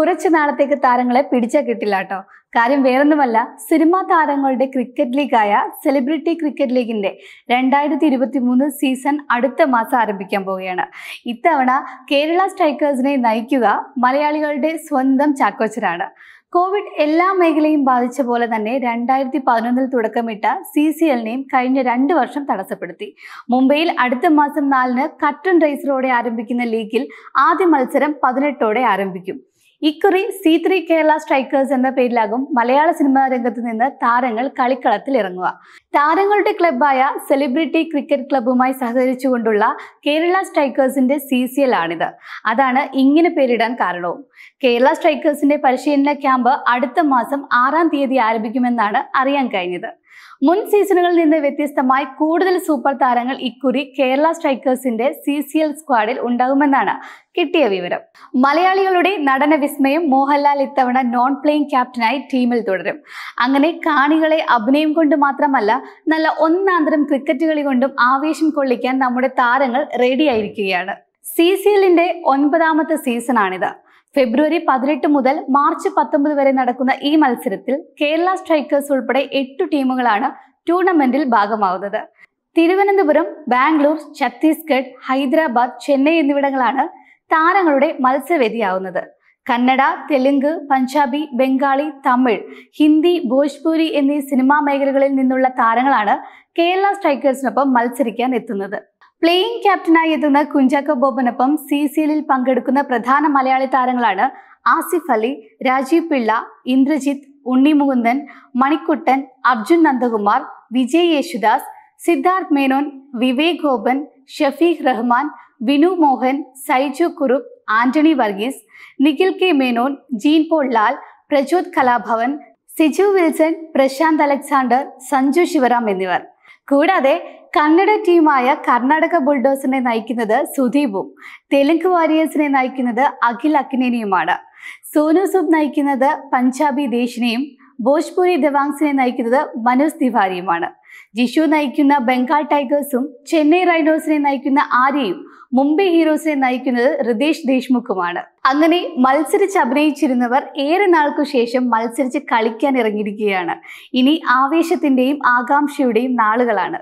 കുറച്ചു നാളത്തേക്ക് താരങ്ങളെ പിടിച്ചാൽ കിട്ടില്ല കേട്ടോ കാര്യം വേറൊന്നുമല്ല സിനിമാ താരങ്ങളുടെ ക്രിക്കറ്റ് ലീഗായ സെലിബ്രിറ്റി ക്രിക്കറ്റ് ലീഗിന്റെ രണ്ടായിരത്തി ഇരുപത്തി മൂന്ന് സീസൺ അടുത്ത മാസം ആരംഭിക്കാൻ പോവുകയാണ് ഇത്തവണ കേരള സ്ട്രൈക്കേഴ്സിനെ നയിക്കുക മലയാളികളുടെ സ്വന്തം ചാക്കോച്ചരാണ് കോവിഡ് എല്ലാ മേഖലയും ബാധിച്ച പോലെ തന്നെ രണ്ടായിരത്തി പതിനൊന്നിൽ തുടക്കമിട്ട സി സി എലിനെയും കഴിഞ്ഞ രണ്ട് വർഷം തടസ്സപ്പെടുത്തി മുംബൈയിൽ അടുത്ത മാസം നാലിന് കട്ടൺ റേസിലൂടെ ആരംഭിക്കുന്ന ലീഗിൽ ആദ്യ മത്സരം പതിനെട്ടോടെ ആരംഭിക്കും ഇക്കുറി സി ത്രീ കേരള സ്ട്രൈക്കേഴ്സ് എന്ന പേരിലാകും മലയാള സിനിമാ രംഗത്ത് നിന്ന് താരങ്ങൾ കളിക്കളത്തിൽ ഇറങ്ങുക താരങ്ങളുടെ ക്ലബ്ബായ സെലിബ്രിറ്റി ക്രിക്കറ്റ് ക്ലബ്ബുമായി സഹകരിച്ചുകൊണ്ടുള്ള കേരള സ്ട്രൈക്കേഴ്സിന്റെ സി സി എൽ ആണിത് അതാണ് ഇങ്ങനെ പേരിടാൻ കാരണവും കേരള സ്ട്രൈക്കേഴ്സിന്റെ പരിശീലന ക്യാമ്പ് അടുത്ത മാസം ആറാം തീയതി ആരംഭിക്കുമെന്നാണ് അറിയാൻ കഴിഞ്ഞത് മുൻ സീസണുകളിൽ നിന്ന് വ്യത്യസ്തമായി കൂടുതൽ സൂപ്പർ താരങ്ങൾ ഇക്കുറി കേരള സ്ട്രൈക്കേഴ്സിന്റെ സി സി എൽ സ്ക്വാഡിൽ ഉണ്ടാകുമെന്നാണ് കിട്ടിയ വിവരം മലയാളികളുടെ നടന വിസ്മയം മോഹൻലാൽ ഇത്തവണ നോൺ പ്ലേയിങ് ക്യാപ്റ്റനായി ടീമിൽ തുടരും അങ്ങനെ കാണികളെ അഭിനയം കൊണ്ട് മാത്രമല്ല നല്ല ഒന്നാന്തരം ക്രിക്കറ്റ് കളി കൊണ്ടും ആവേശം കൊള്ളിക്കാൻ നമ്മുടെ താരങ്ങൾ റെഡിയായിരിക്കുകയാണ് സി സി എല്ലിന്റെ ഒൻപതാമത്തെ സീസണാണിത് ഫെബ്രുവരി പതിനെട്ട് മുതൽ മാർച്ച് പത്തൊമ്പത് വരെ നടക്കുന്ന ഈ മത്സരത്തിൽ കേരള സ്ട്രൈക്കേഴ്സ് ഉൾപ്പെടെ എട്ടു ടീമുകളാണ് ടൂർണമെന്റിൽ ഭാഗമാവുന്നത് തിരുവനന്തപുരം ബാംഗ്ലൂർ ഛത്തീസ്ഗഡ് ഹൈദരാബാദ് ചെന്നൈ എന്നിവിടങ്ങളാണ് താരങ്ങളുടെ മത്സരവേദിയാവുന്നത് കന്നഡ തെലുങ്ക് പഞ്ചാബി ബംഗാളി തമിഴ് ഹിന്ദി ഭോജ്പൂരി എന്നീ സിനിമാ മേഖലകളിൽ നിന്നുള്ള താരങ്ങളാണ് കേരള സ്ട്രൈക്കേഴ്സിനൊപ്പം മത്സരിക്കാൻ എത്തുന്നത് പ്ലെയിങ് ക്യാപ്റ്റനായി എത്തുന്ന കുഞ്ചാക്കോ ബോബനൊപ്പം സി സി എല്ലിൽ പങ്കെടുക്കുന്ന പ്രധാന മലയാളി താരങ്ങളാണ് ആസിഫ് അലി രാജീവ് പിള്ള ഇന്ദ്രജിത്ത് ഉണ്ണി മുകുന്ദൻ മണിക്കുട്ടൻ അർജുൻ നന്ദകുമാർ വിജയ് യേശുദാസ് സിദ്ധാർത്ഥ് മേനോൻ വിവേക് ഗോപൻ ഷഫീഖ് റഹ്മാൻ വിനു മോഹൻ സൈജു കുറുപ്പ് ആന്റണി വർഗീസ് നിഖിൽ കെ മേനോൻ ജീൻ പോൾ ലാൽ പ്രചോദ് കലാഭവൻ സിജു വിൽസൺ പ്രശാന്ത് അലക്സാണ്ടർ സഞ്ജു ശിവറാം എന്നിവർ കൂടാതെ കന്നഡ ടീമായ കർണാടക ബുൾഡോസിനെ നയിക്കുന്നത് സുദീപും തെലുങ്ക് വാരിയേഴ്സിനെ നയിക്കുന്നത് അഖിൽ അക്കിനേനെയുമാണ് സോനു സുബ് നയിക്കുന്നത് പഞ്ചാബി ദേശിനെയും ഭോജ്പുരി ദവാങ്സിനെ നയിക്കുന്നത് മനോജ് തിവാരിയുമാണ് ജിഷു നയിക്കുന്ന ബംഗാൾ ടൈഗേഴ്സും ചെന്നൈ റൈഡേഴ്സിനെ നയിക്കുന്ന ആര്യയും മുംബൈ ഹീറോസിനെ നയിക്കുന്നത് റിതേഷ് ദേശ്മുഖുമാണ് അങ്ങനെ മത്സരിച്ച് അഭിനയിച്ചിരുന്നവർ ഏറെ നാൾക്കു ശേഷം മത്സരിച്ച് കളിക്കാൻ ഇറങ്ങിയിരിക്കുകയാണ് ഇനി ആവേശത്തിന്റെയും ആകാംക്ഷയുടെയും നാളുകളാണ്